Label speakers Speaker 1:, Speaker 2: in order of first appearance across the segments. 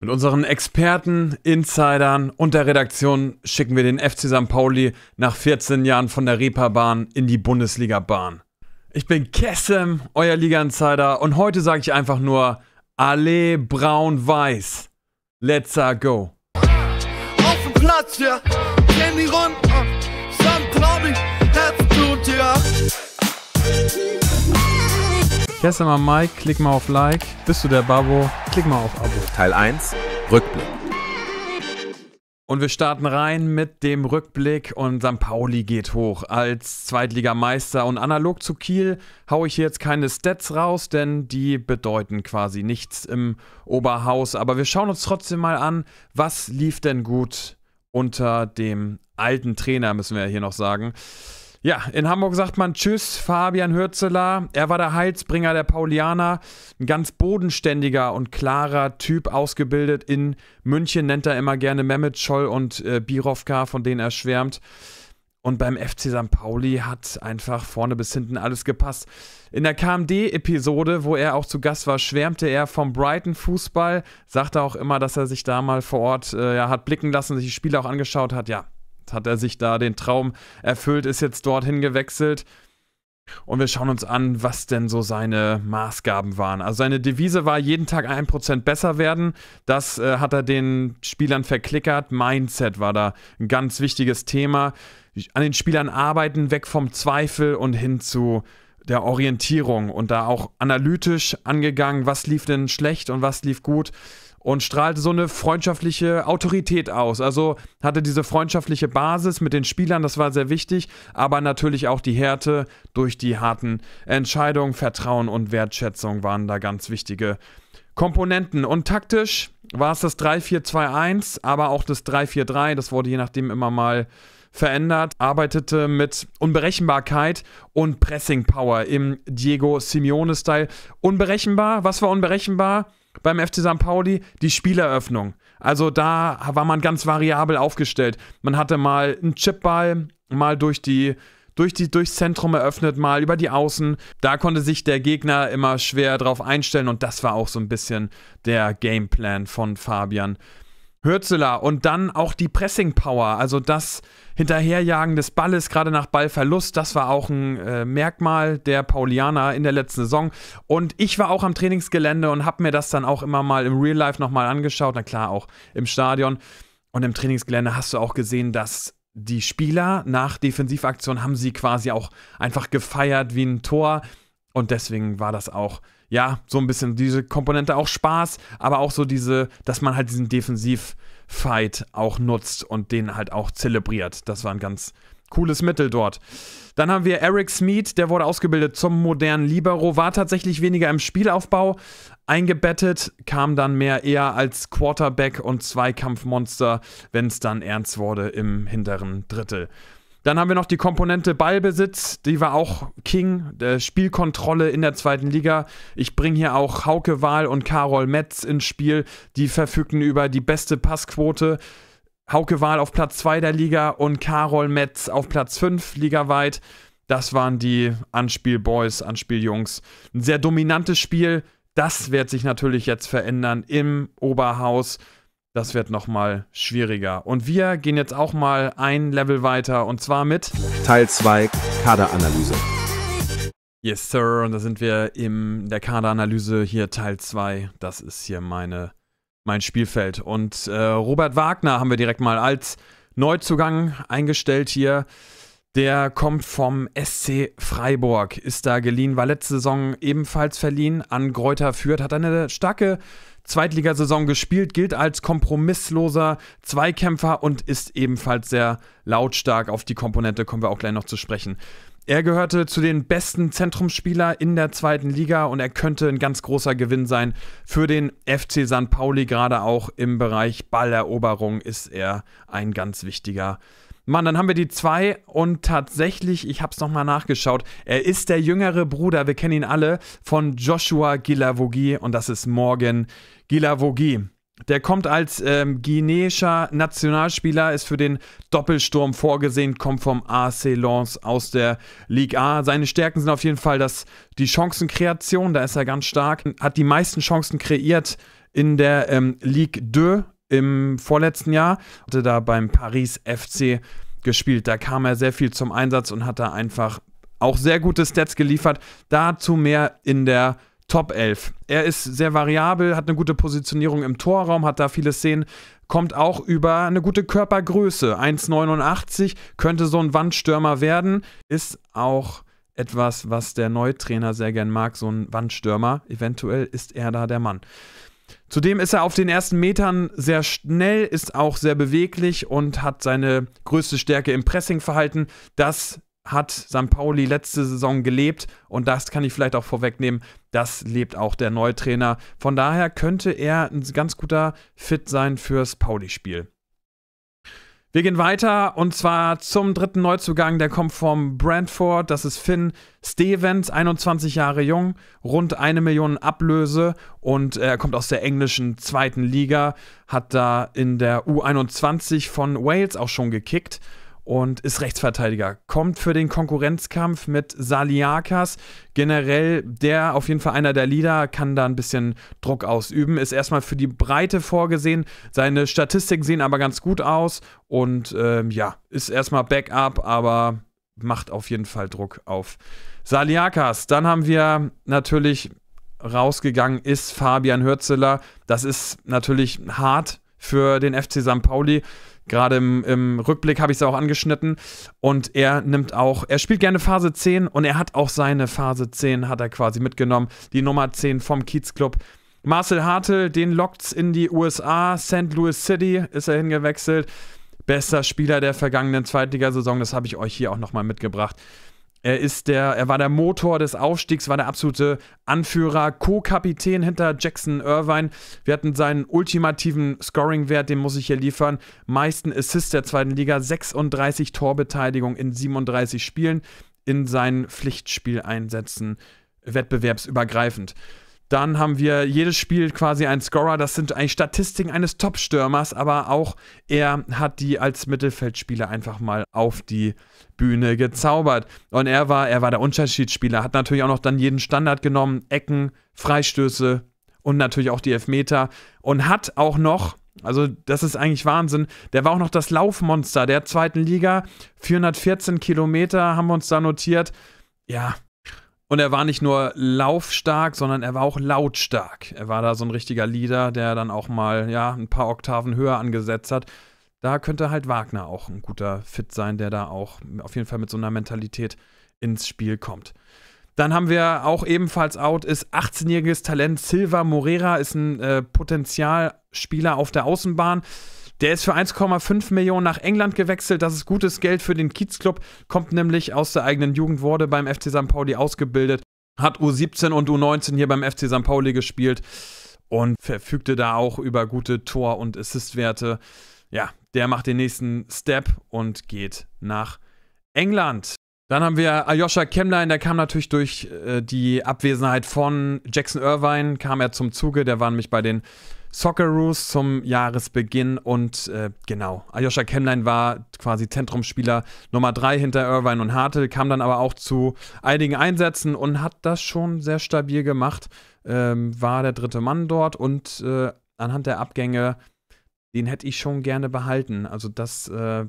Speaker 1: Mit unseren Experten, Insidern und der Redaktion schicken wir den FC St. Pauli nach 14 Jahren von der Reeperbahn in die Bundesliga-Bahn. Ich bin Kessem, euer Liga-Insider, und heute sage ich einfach nur Allee Braun-Weiß. Let's uh, go. Auf dem Platz, ja, gehen die Runden, St. Pauli, Herzblut, ja. Kessem am Mike, klick mal auf Like. Bist du der Babo? klick mal auf Abo. Teil 1, Rückblick. Und wir starten rein mit dem Rückblick und St. Pauli geht hoch als Zweitligameister. Und analog zu Kiel haue ich hier jetzt keine Stats raus, denn die bedeuten quasi nichts im Oberhaus. Aber wir schauen uns trotzdem mal an, was lief denn gut unter dem alten Trainer, müssen wir ja hier noch sagen. Ja, in Hamburg sagt man Tschüss, Fabian Hürzeler. Er war der Heilsbringer der Paulianer, ein ganz bodenständiger und klarer Typ, ausgebildet. In München nennt er immer gerne Mehmet Scholl und äh, Birovka, von denen er schwärmt. Und beim FC St. Pauli hat einfach vorne bis hinten alles gepasst. In der KMD-Episode, wo er auch zu Gast war, schwärmte er vom Brighton-Fußball, sagte auch immer, dass er sich da mal vor Ort äh, ja, hat blicken lassen, sich die Spiele auch angeschaut hat. Ja, hat er sich da den Traum erfüllt, ist jetzt dorthin gewechselt. Und wir schauen uns an, was denn so seine Maßgaben waren. Also seine Devise war, jeden Tag 1% besser werden. Das äh, hat er den Spielern verklickert. Mindset war da ein ganz wichtiges Thema. An den Spielern arbeiten, weg vom Zweifel und hin zu der Orientierung. Und da auch analytisch angegangen, was lief denn schlecht und was lief gut und strahlte so eine freundschaftliche Autorität aus. Also hatte diese freundschaftliche Basis mit den Spielern, das war sehr wichtig, aber natürlich auch die Härte durch die harten Entscheidungen, Vertrauen und Wertschätzung waren da ganz wichtige Komponenten. Und taktisch war es das 3-4-2-1, aber auch das 3-4-3, das wurde je nachdem immer mal verändert, arbeitete mit Unberechenbarkeit und Pressing Power im Diego Simeone-Style. Unberechenbar, was war unberechenbar? beim FC St. Pauli die Spieleröffnung. Also da war man ganz variabel aufgestellt. Man hatte mal einen Chipball, mal durch die durch die, durchs Zentrum eröffnet, mal über die Außen. Da konnte sich der Gegner immer schwer drauf einstellen und das war auch so ein bisschen der Gameplan von Fabian. Hürzeler und dann auch die Pressing Power, also das Hinterherjagen des Balles, gerade nach Ballverlust, das war auch ein äh, Merkmal der Paulianer in der letzten Saison. Und ich war auch am Trainingsgelände und habe mir das dann auch immer mal im Real Life nochmal angeschaut, na klar auch im Stadion. Und im Trainingsgelände hast du auch gesehen, dass die Spieler nach Defensivaktion haben sie quasi auch einfach gefeiert wie ein Tor. Und deswegen war das auch ja, so ein bisschen diese Komponente auch Spaß, aber auch so diese, dass man halt diesen Defensivfight auch nutzt und den halt auch zelebriert. Das war ein ganz cooles Mittel dort. Dann haben wir Eric Smead, der wurde ausgebildet zum modernen Libero, war tatsächlich weniger im Spielaufbau eingebettet, kam dann mehr eher als Quarterback und Zweikampfmonster, wenn es dann ernst wurde im hinteren Drittel. Dann haben wir noch die Komponente Ballbesitz, die war auch King, der Spielkontrolle in der zweiten Liga. Ich bringe hier auch Hauke Wahl und Karol Metz ins Spiel, die verfügten über die beste Passquote. Hauke Wahl auf Platz 2 der Liga und Karol Metz auf Platz 5 ligaweit. Das waren die Anspielboys, Anspieljungs. Ein sehr dominantes Spiel. Das wird sich natürlich jetzt verändern im Oberhaus. Das wird nochmal schwieriger. Und wir gehen jetzt auch mal ein Level weiter und zwar mit Teil 2 Kaderanalyse. Yes, Sir. Und da sind wir in der Kaderanalyse hier Teil 2. Das ist hier meine, mein Spielfeld. Und äh, Robert Wagner haben wir direkt mal als Neuzugang eingestellt hier. Der kommt vom SC Freiburg, ist da geliehen, war letzte Saison ebenfalls verliehen an Gräuter Fürth, hat eine starke Zweitligasaison gespielt, gilt als kompromissloser Zweikämpfer und ist ebenfalls sehr lautstark. Auf die Komponente kommen wir auch gleich noch zu sprechen. Er gehörte zu den besten Zentrumsspieler in der zweiten Liga und er könnte ein ganz großer Gewinn sein für den FC St. Pauli. Gerade auch im Bereich Balleroberung ist er ein ganz wichtiger Mann, dann haben wir die zwei und tatsächlich, ich habe es nochmal nachgeschaut, er ist der jüngere Bruder, wir kennen ihn alle, von Joshua Gilavogi und das ist Morgan Gilavogi. Der kommt als ähm, guineischer Nationalspieler, ist für den Doppelsturm vorgesehen, kommt vom AC Lens aus der Ligue A. Seine Stärken sind auf jeden Fall das, die Chancenkreation, da ist er ganz stark, hat die meisten Chancen kreiert in der ähm, Ligue 2 im vorletzten Jahr, hatte da beim Paris FC gespielt. Da kam er sehr viel zum Einsatz und hat da einfach auch sehr gute Stats geliefert. Dazu mehr in der Top 11. Er ist sehr variabel, hat eine gute Positionierung im Torraum, hat da viele Szenen, kommt auch über eine gute Körpergröße. 1,89 könnte so ein Wandstürmer werden, ist auch etwas, was der Neutrainer sehr gern mag, so ein Wandstürmer. Eventuell ist er da der Mann. Zudem ist er auf den ersten Metern sehr schnell, ist auch sehr beweglich und hat seine größte Stärke im Pressingverhalten. Das hat St. Pauli letzte Saison gelebt und das kann ich vielleicht auch vorwegnehmen, das lebt auch der neue Trainer. Von daher könnte er ein ganz guter Fit sein fürs Pauli-Spiel. Wir gehen weiter und zwar zum dritten Neuzugang. Der kommt vom Brantford. Das ist Finn Stevens, 21 Jahre jung, rund eine Million Ablöse und er kommt aus der englischen zweiten Liga, hat da in der U21 von Wales auch schon gekickt und ist Rechtsverteidiger. Kommt für den Konkurrenzkampf mit Saliakas. Generell der auf jeden Fall einer der Leader, kann da ein bisschen Druck ausüben. Ist erstmal für die Breite vorgesehen. Seine Statistiken sehen aber ganz gut aus. Und ähm, ja, ist erstmal Backup, aber macht auf jeden Fall Druck auf Saliakas. Dann haben wir natürlich rausgegangen ist Fabian Hürzeler. Das ist natürlich hart für den FC St. Pauli. Gerade im, im Rückblick habe ich es auch angeschnitten. Und er nimmt auch, er spielt gerne Phase 10 und er hat auch seine Phase 10, hat er quasi mitgenommen. Die Nummer 10 vom Kiez Club. Marcel Hartl, den lockt's in die USA. St. Louis City ist er hingewechselt. Bester Spieler der vergangenen Zweitligasaison, das habe ich euch hier auch nochmal mitgebracht. Er ist der, er war der Motor des Aufstiegs, war der absolute Anführer, Co-Kapitän hinter Jackson Irvine. Wir hatten seinen ultimativen Scoring-Wert, den muss ich hier liefern. Meisten Assists der zweiten Liga, 36 Torbeteiligung in 37 Spielen in seinen Pflichtspieleinsätzen wettbewerbsübergreifend. Dann haben wir jedes Spiel quasi einen Scorer. Das sind eigentlich Statistiken eines Top-Stürmers, aber auch er hat die als Mittelfeldspieler einfach mal auf die Bühne gezaubert. Und er war, er war der Unterschiedsspieler, hat natürlich auch noch dann jeden Standard genommen, Ecken, Freistöße und natürlich auch die Elfmeter und hat auch noch also, das ist eigentlich Wahnsinn. Der war auch noch das Laufmonster der zweiten Liga. 414 Kilometer haben wir uns da notiert. Ja, und er war nicht nur laufstark, sondern er war auch lautstark. Er war da so ein richtiger Leader, der dann auch mal ja, ein paar Oktaven höher angesetzt hat. Da könnte halt Wagner auch ein guter Fit sein, der da auch auf jeden Fall mit so einer Mentalität ins Spiel kommt. Dann haben wir auch ebenfalls out ist 18-jähriges Talent Silva Morera ist ein äh, Potenzialspieler auf der Außenbahn. Der ist für 1,5 Millionen nach England gewechselt. Das ist gutes Geld für den Kiezclub. Kommt nämlich aus der eigenen Jugend, wurde beim FC St. Pauli ausgebildet. Hat U17 und U19 hier beim FC St. Pauli gespielt und verfügte da auch über gute Tor- und Assistwerte. Ja, der macht den nächsten Step und geht nach England. Dann haben wir Ayosha Kemlein, der kam natürlich durch äh, die Abwesenheit von Jackson Irvine, kam er zum Zuge, der war nämlich bei den Soccer Socceroos zum Jahresbeginn und äh, genau, Ayosha Kemlein war quasi Zentrumsspieler Nummer 3 hinter Irvine und Hartel, kam dann aber auch zu einigen Einsätzen und hat das schon sehr stabil gemacht, ähm, war der dritte Mann dort und äh, anhand der Abgänge, den hätte ich schon gerne behalten. Also das, äh,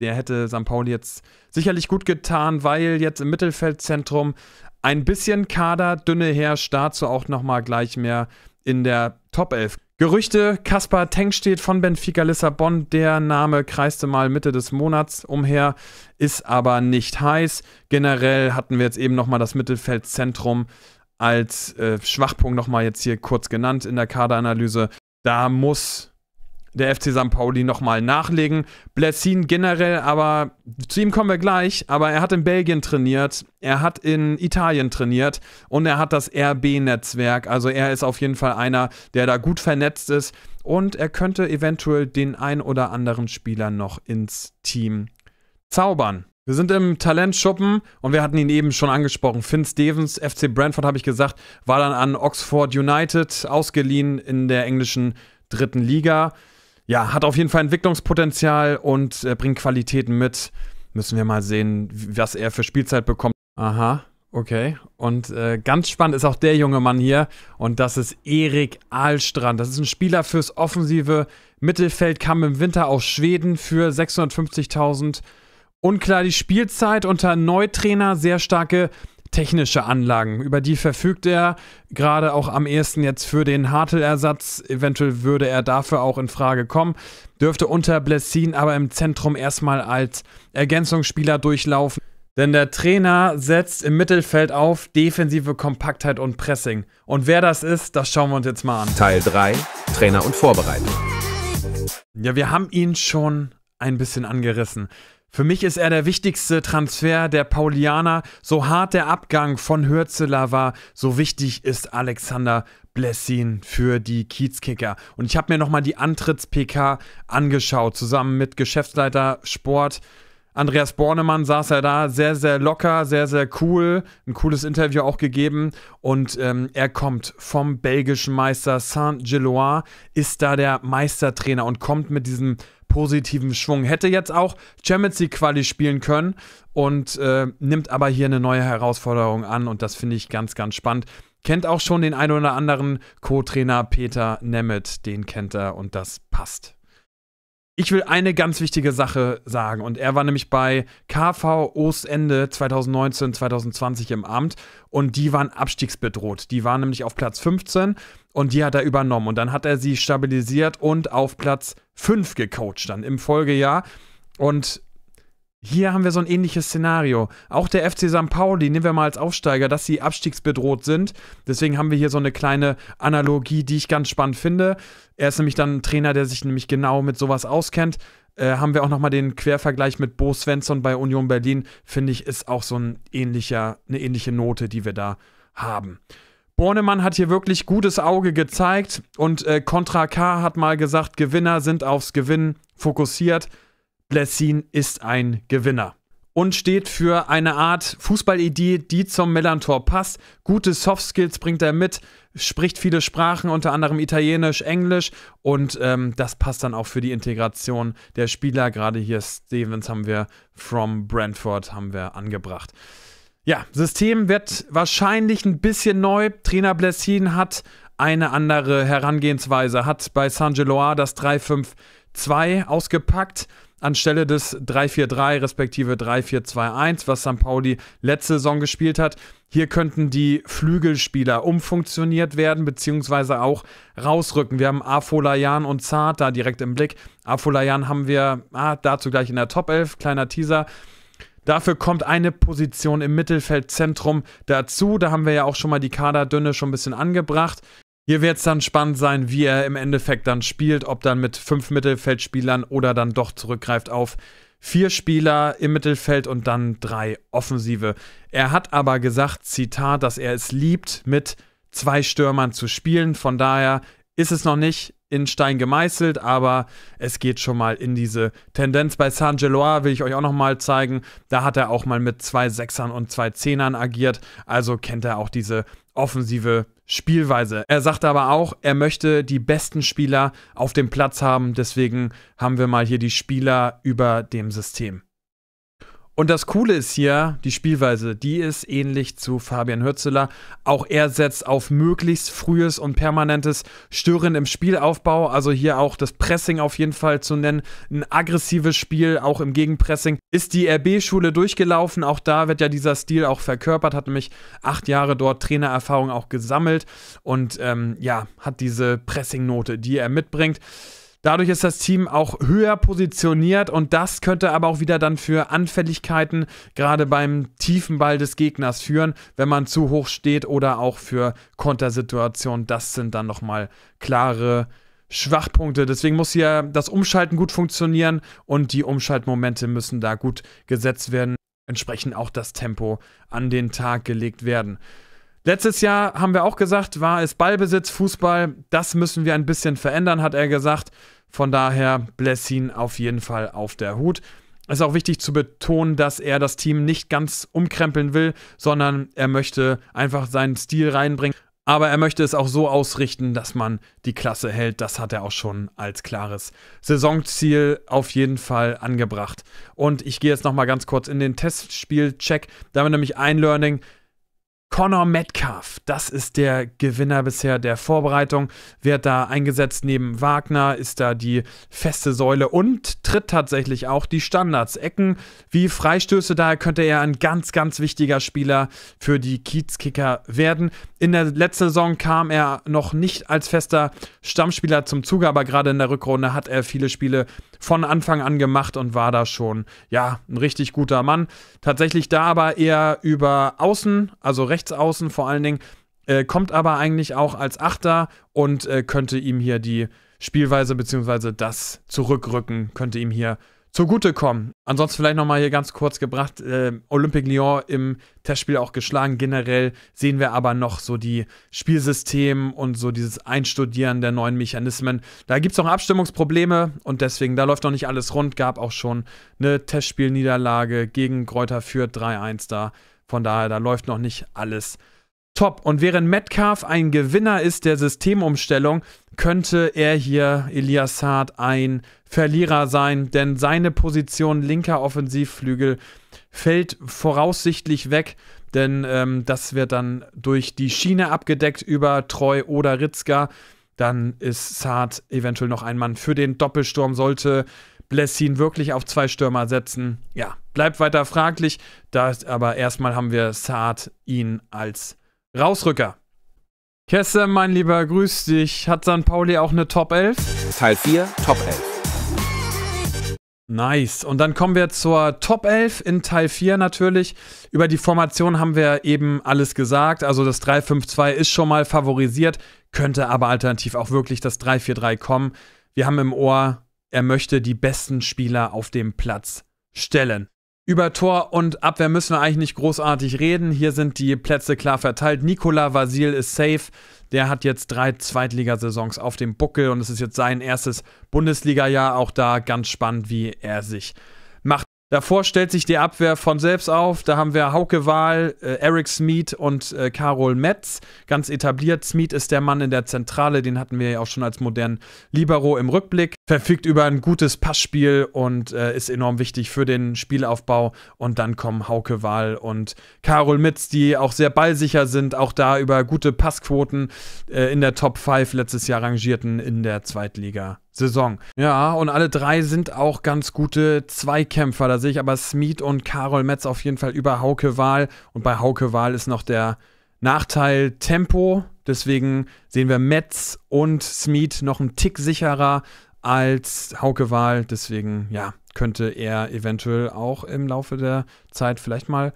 Speaker 1: der hätte St. Pauli jetzt sicherlich gut getan, weil jetzt im Mittelfeldzentrum ein bisschen Kader dünne herrscht, dazu auch nochmal gleich mehr in der Top 11. Gerüchte, Kaspar Teng steht von Benfica Lissabon. Der Name kreiste mal Mitte des Monats umher, ist aber nicht heiß. Generell hatten wir jetzt eben nochmal das Mittelfeldzentrum als äh, Schwachpunkt nochmal jetzt hier kurz genannt in der Kaderanalyse. Da muss der FC St. Pauli nochmal nachlegen. Blessin generell, aber zu ihm kommen wir gleich, aber er hat in Belgien trainiert, er hat in Italien trainiert und er hat das RB-Netzwerk. Also er ist auf jeden Fall einer, der da gut vernetzt ist und er könnte eventuell den ein oder anderen Spieler noch ins Team zaubern. Wir sind im Talentschuppen und wir hatten ihn eben schon angesprochen. Finn Stevens, FC Brentford, habe ich gesagt, war dann an Oxford United ausgeliehen in der englischen dritten Liga ja, hat auf jeden Fall Entwicklungspotenzial und äh, bringt Qualitäten mit. Müssen wir mal sehen, was er für Spielzeit bekommt. Aha, okay. Und äh, ganz spannend ist auch der junge Mann hier. Und das ist Erik Ahlstrand. Das ist ein Spieler fürs offensive Mittelfeld, kam im Winter aus Schweden für 650.000. Unklar die Spielzeit unter Neutrainer, sehr starke technische Anlagen. Über die verfügt er gerade auch am ehesten jetzt für den Hartl-Ersatz. Eventuell würde er dafür auch in Frage kommen. Dürfte unter Blessin aber im Zentrum erstmal als Ergänzungsspieler durchlaufen. Denn der Trainer setzt im Mittelfeld auf defensive Kompaktheit und Pressing. Und wer das ist, das schauen wir uns jetzt mal an. Teil 3: Trainer und Vorbereitung. Ja, wir haben ihn schon ein bisschen angerissen. Für mich ist er der wichtigste Transfer der Paulianer. So hart der Abgang von Hürzeler war, so wichtig ist Alexander Blessin für die Kiezkicker. Und ich habe mir nochmal die Antritts-PK angeschaut, zusammen mit Geschäftsleiter Sport. Andreas Bornemann saß er da, sehr, sehr locker, sehr, sehr cool. Ein cooles Interview auch gegeben. Und ähm, er kommt vom belgischen Meister Saint-Gillois, ist da der Meistertrainer und kommt mit diesem positiven Schwung. Hätte jetzt auch Champions League Quali spielen können und äh, nimmt aber hier eine neue Herausforderung an und das finde ich ganz, ganz spannend. Kennt auch schon den ein oder anderen Co-Trainer Peter Nemeth, den kennt er und das passt. Ich will eine ganz wichtige Sache sagen. Und er war nämlich bei KV Ostende 2019, 2020 im Amt. Und die waren abstiegsbedroht. Die waren nämlich auf Platz 15 und die hat er übernommen. Und dann hat er sie stabilisiert und auf Platz 5 gecoacht dann im Folgejahr. Und hier haben wir so ein ähnliches Szenario. Auch der FC St. Pauli, nehmen wir mal als Aufsteiger, dass sie abstiegsbedroht sind. Deswegen haben wir hier so eine kleine Analogie, die ich ganz spannend finde. Er ist nämlich dann ein Trainer, der sich nämlich genau mit sowas auskennt. Äh, haben wir auch nochmal den Quervergleich mit Bo Svensson bei Union Berlin. Finde ich, ist auch so ein ähnlicher, eine ähnliche Note, die wir da haben. Bornemann hat hier wirklich gutes Auge gezeigt und äh, Contra K hat mal gesagt, Gewinner sind aufs Gewinnen fokussiert. Blessin ist ein Gewinner und steht für eine Art Fußballidee, die zum Melantor passt. Gute Soft Skills bringt er mit, spricht viele Sprachen, unter anderem Italienisch, Englisch und ähm, das passt dann auch für die Integration der Spieler. Gerade hier Stevens haben wir from Brentford haben wir angebracht. Ja, System wird wahrscheinlich ein bisschen neu. Trainer Blessin hat eine andere Herangehensweise, hat bei Saint-Gelois das 3-5 2 ausgepackt anstelle des 3-4-3 respektive 3-4-2-1, was St. Pauli letzte Saison gespielt hat. Hier könnten die Flügelspieler umfunktioniert werden, beziehungsweise auch rausrücken. Wir haben Afolayan und Zart da direkt im Blick. Afolayan haben wir ah, dazu gleich in der Top 11, kleiner Teaser. Dafür kommt eine Position im Mittelfeldzentrum dazu. Da haben wir ja auch schon mal die Kaderdünne schon ein bisschen angebracht. Hier wird es dann spannend sein, wie er im Endeffekt dann spielt, ob dann mit fünf Mittelfeldspielern oder dann doch zurückgreift auf vier Spieler im Mittelfeld und dann drei Offensive. Er hat aber gesagt, Zitat, dass er es liebt, mit zwei Stürmern zu spielen. Von daher ist es noch nicht in Stein gemeißelt, aber es geht schon mal in diese Tendenz. Bei Saint Gelois will ich euch auch nochmal zeigen. Da hat er auch mal mit zwei Sechsern und zwei Zehnern agiert. Also kennt er auch diese offensive Spielweise. Er sagt aber auch, er möchte die besten Spieler auf dem Platz haben. Deswegen haben wir mal hier die Spieler über dem System. Und das Coole ist hier, die Spielweise, die ist ähnlich zu Fabian Hürzeler. Auch er setzt auf möglichst frühes und permanentes Stören im Spielaufbau. Also hier auch das Pressing auf jeden Fall zu nennen. Ein aggressives Spiel, auch im Gegenpressing. Ist die RB-Schule durchgelaufen. Auch da wird ja dieser Stil auch verkörpert. Hat nämlich acht Jahre dort Trainererfahrung auch gesammelt. Und ähm, ja, hat diese Pressing-Note, die er mitbringt. Dadurch ist das Team auch höher positioniert und das könnte aber auch wieder dann für Anfälligkeiten gerade beim tiefen Ball des Gegners führen, wenn man zu hoch steht oder auch für Kontersituationen. Das sind dann nochmal klare Schwachpunkte. Deswegen muss hier das Umschalten gut funktionieren und die Umschaltmomente müssen da gut gesetzt werden. Entsprechend auch das Tempo an den Tag gelegt werden. Letztes Jahr haben wir auch gesagt, war es Ballbesitz, Fußball, das müssen wir ein bisschen verändern, hat er gesagt. Von daher Blessin auf jeden Fall auf der Hut. Es ist auch wichtig zu betonen, dass er das Team nicht ganz umkrempeln will, sondern er möchte einfach seinen Stil reinbringen. Aber er möchte es auch so ausrichten, dass man die Klasse hält. Das hat er auch schon als klares Saisonziel auf jeden Fall angebracht. Und ich gehe jetzt nochmal ganz kurz in den Testspiel-Check. Da haben wir nämlich ein Learning. Connor Metcalf, das ist der Gewinner bisher der Vorbereitung, wird da eingesetzt neben Wagner, ist da die feste Säule und tritt tatsächlich auch die Standards, Ecken wie Freistöße, daher könnte er ein ganz, ganz wichtiger Spieler für die Kiezkicker werden. In der letzten Saison kam er noch nicht als fester Stammspieler zum Zuge, aber gerade in der Rückrunde hat er viele Spiele von Anfang an gemacht und war da schon, ja, ein richtig guter Mann. Tatsächlich da aber eher über Außen, also rechts Rechtsaußen vor allen Dingen, äh, kommt aber eigentlich auch als Achter und äh, könnte ihm hier die Spielweise bzw. das Zurückrücken könnte ihm hier zugutekommen. Ansonsten vielleicht nochmal hier ganz kurz gebracht, äh, Olympique Lyon im Testspiel auch geschlagen. Generell sehen wir aber noch so die Spielsysteme und so dieses Einstudieren der neuen Mechanismen. Da gibt es noch Abstimmungsprobleme und deswegen, da läuft noch nicht alles rund. Gab auch schon eine Testspielniederlage gegen Kräuter Fürth 3-1 da von daher, da läuft noch nicht alles top. Und während Metcalf ein Gewinner ist der Systemumstellung, könnte er hier, Elias Hart, ein Verlierer sein, denn seine Position linker Offensivflügel fällt voraussichtlich weg, denn ähm, das wird dann durch die Schiene abgedeckt über Treu oder Ritzka. Dann ist Saad eventuell noch ein Mann für den Doppelsturm, sollte Blessin wirklich auf zwei Stürmer setzen? Ja, bleibt weiter fraglich. Das, aber erstmal haben wir Saad ihn als Rausrücker. Kesse, mein Lieber, grüß dich. Hat San Pauli auch eine Top 11? Teil 4, Top 11. Nice. Und dann kommen wir zur Top 11 in Teil 4 natürlich. Über die Formation haben wir eben alles gesagt. Also das 3-5-2 ist schon mal favorisiert, könnte aber alternativ auch wirklich das 3-4-3 kommen. Wir haben im Ohr er möchte die besten Spieler auf dem Platz stellen. Über Tor und Abwehr müssen wir eigentlich nicht großartig reden. Hier sind die Plätze klar verteilt. Nikola Vasil ist safe. Der hat jetzt drei Zweitligasaisons auf dem Buckel und es ist jetzt sein erstes Bundesliga-Jahr. Auch da ganz spannend, wie er sich macht. Davor stellt sich die Abwehr von selbst auf. Da haben wir Hauke Wahl, äh, Eric Smeed und äh, Karol Metz. Ganz etabliert. Smeed ist der Mann in der Zentrale. Den hatten wir ja auch schon als modernen Libero im Rückblick. Verfügt über ein gutes Passspiel und äh, ist enorm wichtig für den Spielaufbau. Und dann kommen Hauke Wahl und Carol Metz, die auch sehr ballsicher sind. Auch da über gute Passquoten äh, in der Top 5 letztes Jahr rangierten in der Zweitliga Saison. Ja, und alle drei sind auch ganz gute Zweikämpfer. Da sehe ich aber Smeet und Karol Metz auf jeden Fall über Hauke Wahl. Und bei Hauke Wahl ist noch der Nachteil Tempo. Deswegen sehen wir Metz und Smeet noch einen Tick sicherer als Hauke Wahl. Deswegen, ja, könnte er eventuell auch im Laufe der Zeit vielleicht mal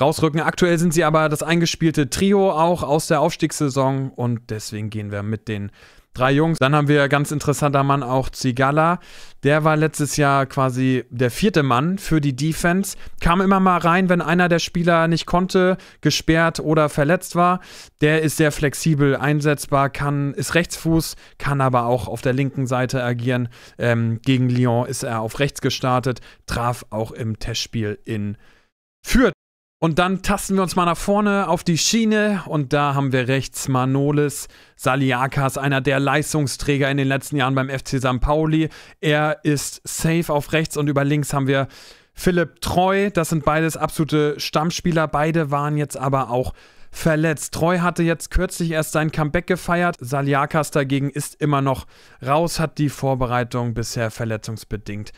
Speaker 1: rausrücken. Aktuell sind sie aber das eingespielte Trio auch aus der Aufstiegssaison und deswegen gehen wir mit den drei Jungs. Dann haben wir ganz interessanter Mann auch Zigala. Der war letztes Jahr quasi der vierte Mann für die Defense. Kam immer mal rein, wenn einer der Spieler nicht konnte, gesperrt oder verletzt war. Der ist sehr flexibel einsetzbar, kann, ist Rechtsfuß, kann aber auch auf der linken Seite agieren. Ähm, gegen Lyon ist er auf rechts gestartet, traf auch im Testspiel in Fürth und dann tasten wir uns mal nach vorne auf die Schiene und da haben wir rechts Manolis Saliakas, einer der Leistungsträger in den letzten Jahren beim FC St. Pauli. Er ist safe auf rechts und über links haben wir Philipp Treu. Das sind beides absolute Stammspieler. Beide waren jetzt aber auch verletzt. Treu hatte jetzt kürzlich erst sein Comeback gefeiert. Saliakas dagegen ist immer noch raus, hat die Vorbereitung bisher verletzungsbedingt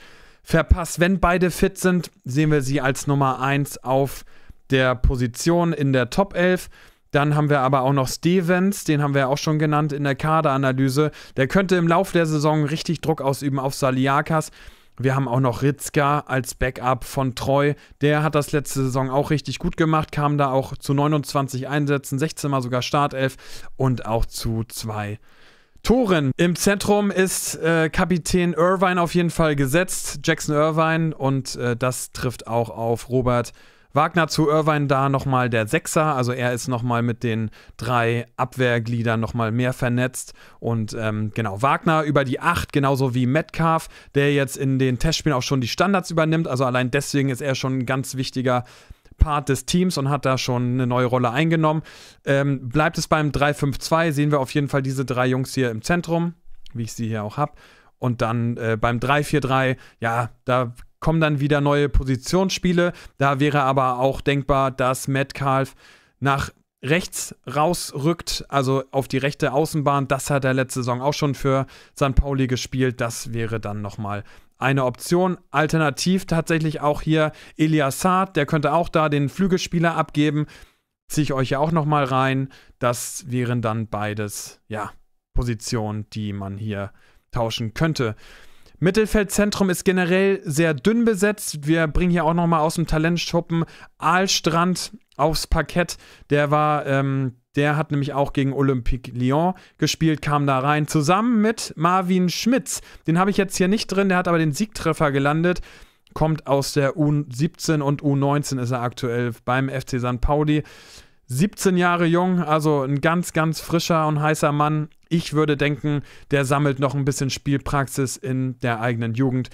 Speaker 1: verpasst. Wenn beide fit sind, sehen wir sie als Nummer 1 auf der Position in der Top 11. Dann haben wir aber auch noch Stevens, den haben wir auch schon genannt in der Kaderanalyse. Der könnte im Laufe der Saison richtig Druck ausüben auf Saliakas. Wir haben auch noch Ritzka als Backup von Treu. Der hat das letzte Saison auch richtig gut gemacht, kam da auch zu 29 Einsätzen, 16 Mal sogar Startelf und auch zu zwei Toren. Im Zentrum ist äh, Kapitän Irvine auf jeden Fall gesetzt, Jackson Irvine, und äh, das trifft auch auf Robert Wagner zu Irvine da nochmal der Sechser, also er ist nochmal mit den drei Abwehrgliedern nochmal mehr vernetzt. Und ähm, genau, Wagner über die Acht, genauso wie Metcalf, der jetzt in den Testspielen auch schon die Standards übernimmt. Also allein deswegen ist er schon ein ganz wichtiger Part des Teams und hat da schon eine neue Rolle eingenommen. Ähm, bleibt es beim 3-5-2, sehen wir auf jeden Fall diese drei Jungs hier im Zentrum, wie ich sie hier auch habe. Und dann äh, beim 3-4-3, ja, da kommen dann wieder neue Positionsspiele. Da wäre aber auch denkbar, dass Metcalf nach rechts rausrückt, also auf die rechte Außenbahn. Das hat er letzte Saison auch schon für St. Pauli gespielt. Das wäre dann nochmal eine Option. Alternativ tatsächlich auch hier Elias Saad, der könnte auch da den Flügelspieler abgeben. Ziehe ich euch ja auch nochmal rein. Das wären dann beides, ja, Positionen, die man hier tauschen könnte. Mittelfeldzentrum ist generell sehr dünn besetzt. Wir bringen hier auch nochmal aus dem Talentschuppen Aalstrand aufs Parkett. Der war, ähm, der hat nämlich auch gegen Olympique Lyon gespielt, kam da rein. Zusammen mit Marvin Schmitz. Den habe ich jetzt hier nicht drin, der hat aber den Siegtreffer gelandet. Kommt aus der U17 und U19 ist er aktuell beim FC St. Pauli. 17 Jahre jung, also ein ganz, ganz frischer und heißer Mann. Ich würde denken, der sammelt noch ein bisschen Spielpraxis in der eigenen Jugend.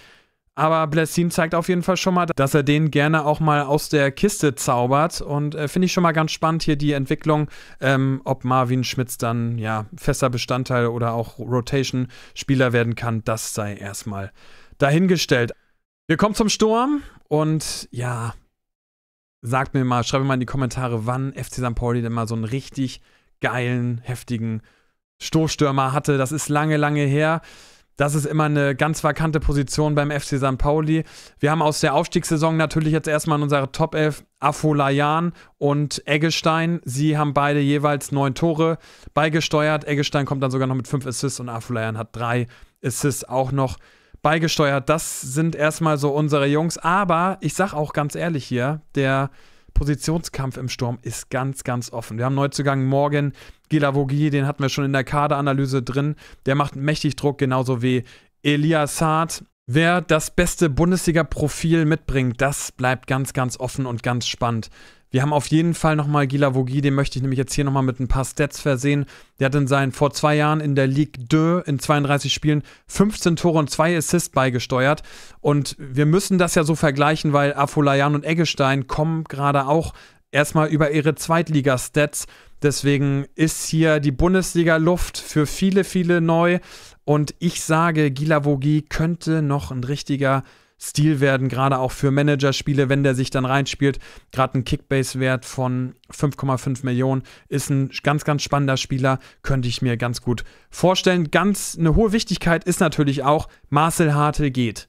Speaker 1: Aber Blessin zeigt auf jeden Fall schon mal, dass er den gerne auch mal aus der Kiste zaubert. Und äh, finde ich schon mal ganz spannend hier die Entwicklung, ähm, ob Marvin Schmitz dann ja fester Bestandteil oder auch Rotation-Spieler werden kann. Das sei erstmal dahingestellt. Wir kommen zum Sturm und ja, sagt mir mal, schreibt mir mal in die Kommentare, wann FC St. Pauli denn mal so einen richtig geilen, heftigen Stoßstürmer hatte. Das ist lange, lange her. Das ist immer eine ganz vakante Position beim FC St. Pauli. Wir haben aus der Aufstiegssaison natürlich jetzt erstmal in unserer Top 11 Afolayan und Eggestein. Sie haben beide jeweils neun Tore beigesteuert. Eggestein kommt dann sogar noch mit fünf Assists und Afolayan hat drei Assists auch noch beigesteuert. Das sind erstmal so unsere Jungs. Aber ich sag auch ganz ehrlich hier, der Positionskampf im Sturm ist ganz, ganz offen. Wir haben Neuzugang Morgan, Gilavogi, den hatten wir schon in der Kaderanalyse drin. Der macht mächtig Druck, genauso wie Elias Hart. Wer das beste Bundesliga-Profil mitbringt, das bleibt ganz, ganz offen und ganz spannend. Wir haben auf jeden Fall nochmal Gila Vogi, den möchte ich nämlich jetzt hier nochmal mit ein paar Stats versehen. Der hat in seinen vor zwei Jahren in der Ligue 2 in 32 Spielen 15 Tore und 2 Assists beigesteuert. Und wir müssen das ja so vergleichen, weil Afolayan und Eggestein kommen gerade auch erstmal über ihre Zweitliga-Stats. Deswegen ist hier die Bundesliga-Luft für viele, viele neu. Und ich sage, Gila Vogi könnte noch ein richtiger Stil werden, gerade auch für Managerspiele, wenn der sich dann reinspielt. Gerade ein Kickbase-Wert von 5,5 Millionen ist ein ganz, ganz spannender Spieler, könnte ich mir ganz gut vorstellen. Ganz eine hohe Wichtigkeit ist natürlich auch, Marcel Hartl geht.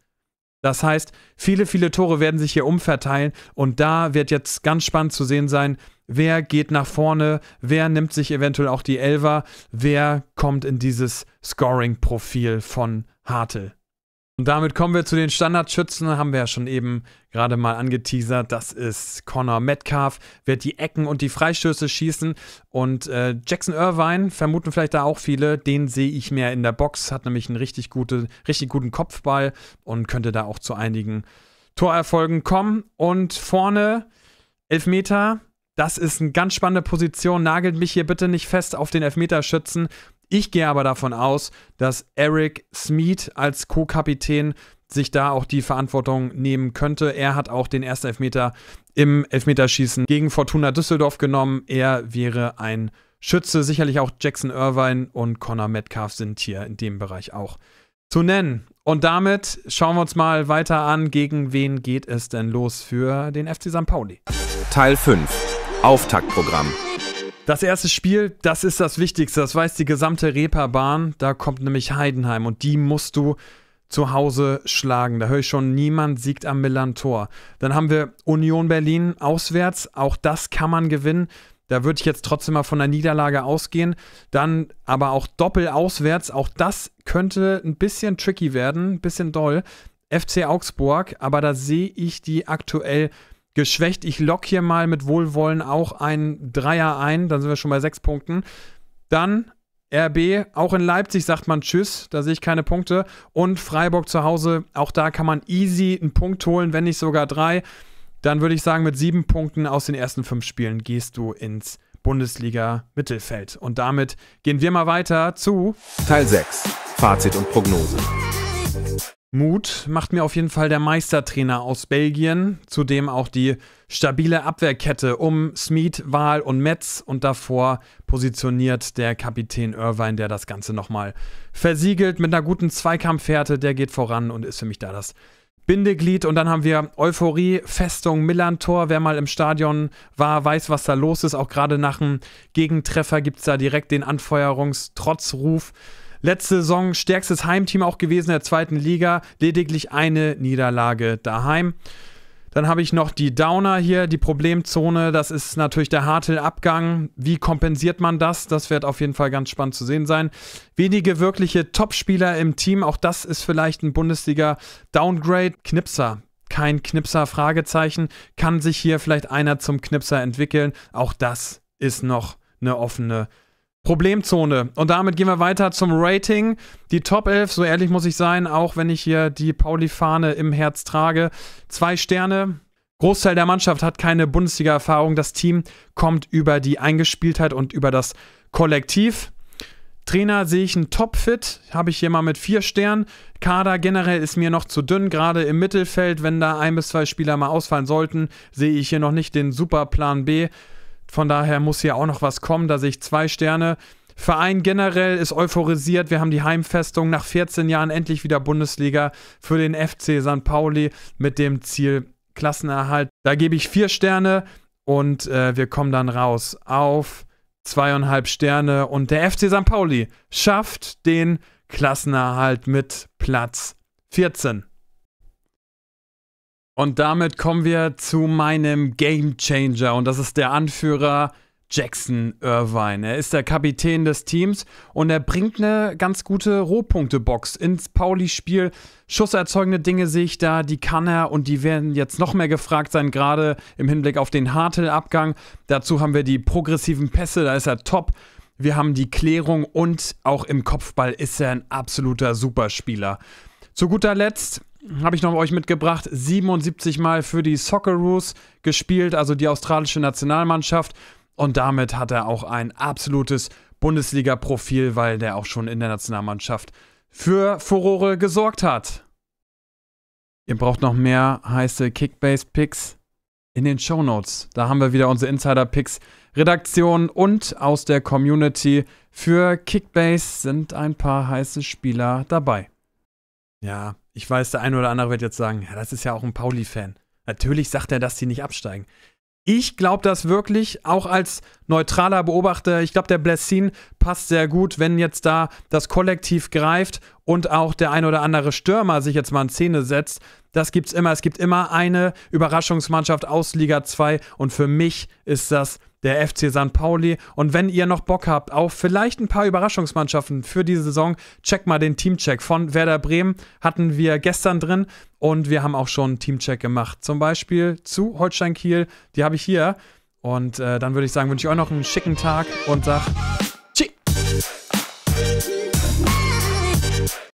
Speaker 1: Das heißt, viele, viele Tore werden sich hier umverteilen und da wird jetzt ganz spannend zu sehen sein, wer geht nach vorne, wer nimmt sich eventuell auch die Elva, wer kommt in dieses Scoring-Profil von Hartl. Und damit kommen wir zu den Standardschützen. Haben wir ja schon eben gerade mal angeteasert. Das ist Connor Metcalf, wird die Ecken und die Freistöße schießen. Und äh, Jackson Irvine, vermuten vielleicht da auch viele, den sehe ich mehr in der Box. Hat nämlich einen richtig, gute, richtig guten Kopfball und könnte da auch zu einigen Torerfolgen kommen. Und vorne, Elfmeter, das ist eine ganz spannende Position. Nagelt mich hier bitte nicht fest auf den Elfmeterschützen. Ich gehe aber davon aus, dass Eric Smeed als Co-Kapitän sich da auch die Verantwortung nehmen könnte. Er hat auch den ersten Elfmeter im Elfmeterschießen gegen Fortuna Düsseldorf genommen. Er wäre ein Schütze. Sicherlich auch Jackson Irvine und Connor Metcalf sind hier in dem Bereich auch zu nennen. Und damit schauen wir uns mal weiter an, gegen wen geht es denn los für den FC St. Pauli. Teil 5. Auftaktprogramm. Das erste Spiel, das ist das Wichtigste. Das weiß die gesamte Reeperbahn. Da kommt nämlich Heidenheim und die musst du zu Hause schlagen. Da höre ich schon, niemand siegt am Millern-Tor. Dann haben wir Union Berlin auswärts. Auch das kann man gewinnen. Da würde ich jetzt trotzdem mal von der Niederlage ausgehen. Dann aber auch doppel auswärts. Auch das könnte ein bisschen tricky werden, ein bisschen doll. FC Augsburg, aber da sehe ich die aktuell geschwächt. Ich lock hier mal mit Wohlwollen auch einen Dreier ein. Dann sind wir schon bei sechs Punkten. Dann RB, auch in Leipzig sagt man Tschüss, da sehe ich keine Punkte. Und Freiburg zu Hause, auch da kann man easy einen Punkt holen, wenn nicht sogar drei. Dann würde ich sagen, mit sieben Punkten aus den ersten fünf Spielen gehst du ins Bundesliga-Mittelfeld. Und damit gehen wir mal weiter zu Teil 6, Fazit und Prognose. Mut macht mir auf jeden Fall der Meistertrainer aus Belgien, zudem auch die stabile Abwehrkette um Smeed, Wahl und Metz und davor positioniert der Kapitän Irvine, der das Ganze nochmal versiegelt mit einer guten Zweikampfhärte, der geht voran und ist für mich da das Bindeglied und dann haben wir Euphorie, Festung, Millantor. Wer mal im Stadion war, weiß, was da los ist. Auch gerade nach dem Gegentreffer gibt es da direkt den Anfeuerungstrotzruf. Letzte Saison stärkstes Heimteam auch gewesen in der zweiten Liga. Lediglich eine Niederlage daheim. Dann habe ich noch die Downer hier, die Problemzone. Das ist natürlich der harte Abgang. Wie kompensiert man das? Das wird auf jeden Fall ganz spannend zu sehen sein. Wenige wirkliche Topspieler im Team. Auch das ist vielleicht ein Bundesliga-Downgrade. Knipser. Kein Knipser? Fragezeichen. Kann sich hier vielleicht einer zum Knipser entwickeln? Auch das ist noch eine offene Frage. Problemzone. Und damit gehen wir weiter zum Rating. Die Top 11, so ehrlich muss ich sein, auch wenn ich hier die Pauli-Fahne im Herz trage. Zwei Sterne. Großteil der Mannschaft hat keine Bundesliga-Erfahrung. Das Team kommt über die Eingespieltheit und über das Kollektiv. Trainer sehe ich einen Topfit, habe ich hier mal mit vier Sternen. Kader generell ist mir noch zu dünn, gerade im Mittelfeld, wenn da ein bis zwei Spieler mal ausfallen sollten, sehe ich hier noch nicht den super Plan B. Von daher muss hier auch noch was kommen. Da sehe ich zwei Sterne. Verein generell ist euphorisiert. Wir haben die Heimfestung nach 14 Jahren endlich wieder Bundesliga für den FC St. Pauli mit dem Ziel Klassenerhalt. Da gebe ich vier Sterne und äh, wir kommen dann raus auf zweieinhalb Sterne. Und der FC St. Pauli schafft den Klassenerhalt mit Platz 14. Und damit kommen wir zu meinem Game Changer und das ist der Anführer Jackson Irvine. Er ist der Kapitän des Teams und er bringt eine ganz gute Rohpunkte-Box ins Pauli-Spiel. Schusserzeugende Dinge sehe ich da, die kann er und die werden jetzt noch mehr gefragt sein, gerade im Hinblick auf den Hartel-Abgang. Dazu haben wir die progressiven Pässe, da ist er top. Wir haben die Klärung und auch im Kopfball ist er ein absoluter Superspieler. Zu guter Letzt habe ich noch euch mitgebracht, 77 Mal für die Socceroos gespielt, also die australische Nationalmannschaft. Und damit hat er auch ein absolutes Bundesliga-Profil, weil der auch schon in der Nationalmannschaft für Furore gesorgt hat. Ihr braucht noch mehr heiße Kickbase-Picks in den Show Notes. Da haben wir wieder unsere Insider-Picks-Redaktion und aus der Community. Für Kickbase sind ein paar heiße Spieler dabei. Ja, ich weiß, der eine oder andere wird jetzt sagen, ja, das ist ja auch ein Pauli-Fan. Natürlich sagt er, dass die nicht absteigen. Ich glaube das wirklich, auch als neutraler Beobachter. Ich glaube, der Blessin passt sehr gut, wenn jetzt da das Kollektiv greift und auch der ein oder andere Stürmer sich jetzt mal in Szene setzt. Das gibt es immer. Es gibt immer eine Überraschungsmannschaft aus Liga 2 und für mich ist das der FC St. Pauli. Und wenn ihr noch Bock habt auf vielleicht ein paar Überraschungsmannschaften für diese Saison, checkt mal den Teamcheck von Werder Bremen. Hatten wir gestern drin und wir haben auch schon einen Teamcheck gemacht. Zum Beispiel zu Holstein Kiel. Die habe ich hier. Und äh, dann würde ich sagen, wünsche ich euch noch einen schicken Tag und sage